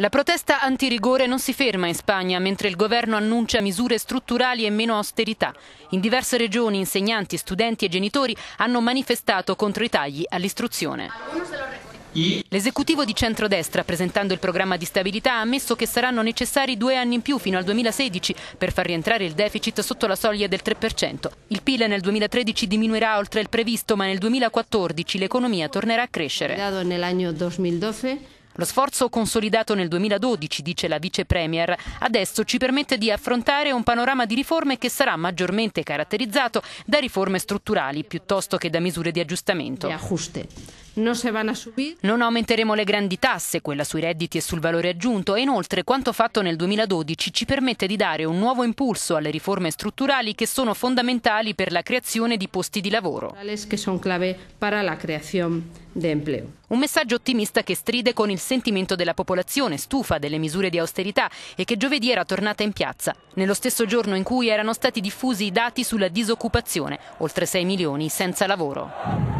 La protesta antirigore non si ferma in Spagna, mentre il governo annuncia misure strutturali e meno austerità. In diverse regioni insegnanti, studenti e genitori hanno manifestato contro i tagli all'istruzione. L'esecutivo di centrodestra, presentando il programma di stabilità, ha ammesso che saranno necessari due anni in più fino al 2016 per far rientrare il deficit sotto la soglia del 3%. Il PIL nel 2013 diminuirà oltre il previsto, ma nel 2014 l'economia tornerà a crescere. Nel 2012. Lo sforzo consolidato nel 2012, dice la vice premier, adesso ci permette di affrontare un panorama di riforme che sarà maggiormente caratterizzato da riforme strutturali piuttosto che da misure di aggiustamento non se van a subir. Non aumenteremo le grandi tasse, quella sui redditi e sul valore aggiunto e inoltre quanto fatto nel 2012 ci permette di dare un nuovo impulso alle riforme strutturali che sono fondamentali per la creazione di posti di lavoro. che sono clave per la creazione di Un messaggio ottimista che stride con il sentimento della popolazione stufa delle misure di austerità e che giovedì era tornata in piazza, nello stesso giorno in cui erano stati diffusi i dati sulla disoccupazione, oltre 6 milioni senza lavoro.